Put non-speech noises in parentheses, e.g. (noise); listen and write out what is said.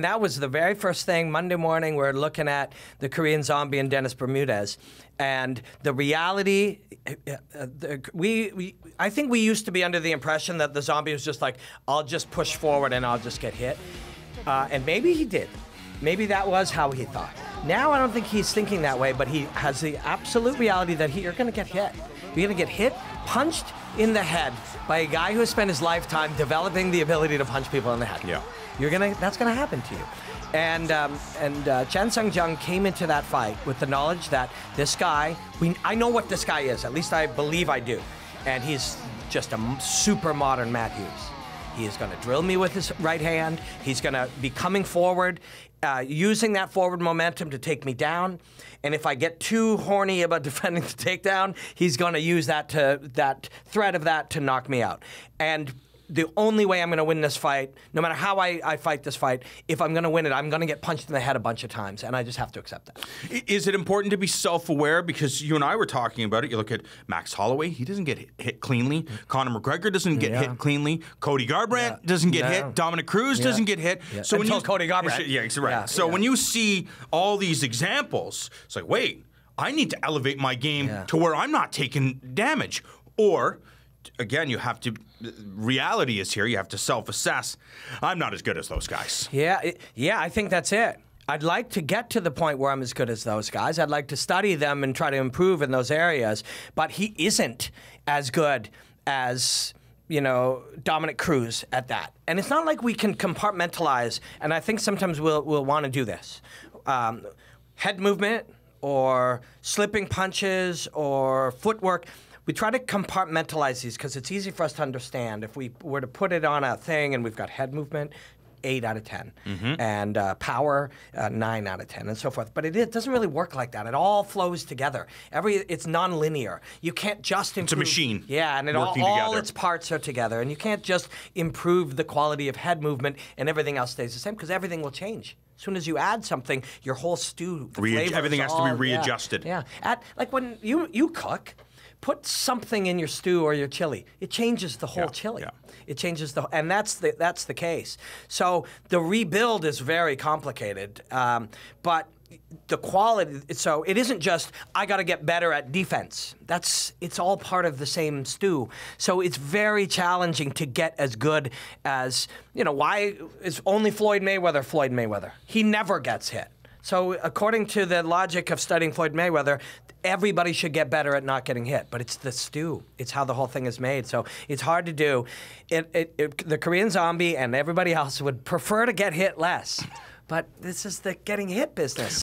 That was the very first thing. Monday morning, we're looking at the Korean zombie and Dennis Bermudez. And the reality, uh, the, uh, we, we, I think we used to be under the impression that the zombie was just like, I'll just push forward and I'll just get hit. Uh, and maybe he did. Maybe that was how he thought. Now I don't think he's thinking that way, but he has the absolute reality that he, you're going to get hit. You're going to get hit, punched, in the head by a guy who has spent his lifetime developing the ability to punch people in the head. Yeah. You're gonna, that's gonna happen to you. And um, and uh, Chen Sung Jung came into that fight with the knowledge that this guy, we, I know what this guy is. At least I believe I do. And he's just a super modern Matt Hughes. He is going to drill me with his right hand. He's going to be coming forward, uh, using that forward momentum to take me down. And if I get too horny about (laughs) defending the takedown, he's going to use that to that threat of that to knock me out. And the only way I'm going to win this fight, no matter how I, I fight this fight, if I'm going to win it, I'm going to get punched in the head a bunch of times, and I just have to accept that. Is it important to be self-aware? Because you and I were talking about it. You look at Max Holloway; he doesn't get hit, cleanly. Conor McGregor doesn't get yeah. hit cleanly. Cody Garbrandt yeah. doesn't get hit. Dominic Cruz doesn't get hit. So Until when you, Cody Garbrandt, yeah, right. So when you see all these examples, it's like, wait, I need to elevate my game to where I'm not taking damage, or again, you have to. Reality is here. You have to self-assess. I'm not as good as those guys. Yeah, yeah. I think that's it. I'd like to get to the point where I'm as good as those guys. I'd like to study them and try to improve in those areas. But he isn't as good as you know Dominic Cruz at that. And it's not like we can compartmentalize. And I think sometimes we'll we'll want to do this. Um, head movement or slipping punches or footwork we try to compartmentalize these because it's easy for us to understand. If we were to put it on a thing and we've got head movement, eight out of 10, mm-hmm. and uh, power, uh, nine out of 10, and so forth. But it, it, doesn't really work like that. It all flows together. Every It's nonlinear. You can't just improve. It's a machine. Yeah, and it all, all its parts are together. And you can't just improve the quality of head movement and everything else stays the same because everything will change. As soon as you add something, your whole stew, everything has all, to be readjusted. Yeah, yeah. At, like when you, you cook, put something in your stew or your chili. It changes the whole yeah, chili. Yeah. It changes the and that's the that's the case. So the rebuild is very complicated, um, but the quality so it isn't just i got to get better at defense that's it's all part of the same stew so it's very challenging to get as good as you know why is only floyd mayweather floyd mayweather he never gets hit so, according to the logic of studying Floyd Mayweather, everybody should get better at not getting hit. But it's the stew. It's how the whole thing is made. So it's hard to do. It, it, it, the Korean zombie and everybody else would prefer to get hit less. But this is the getting hit business.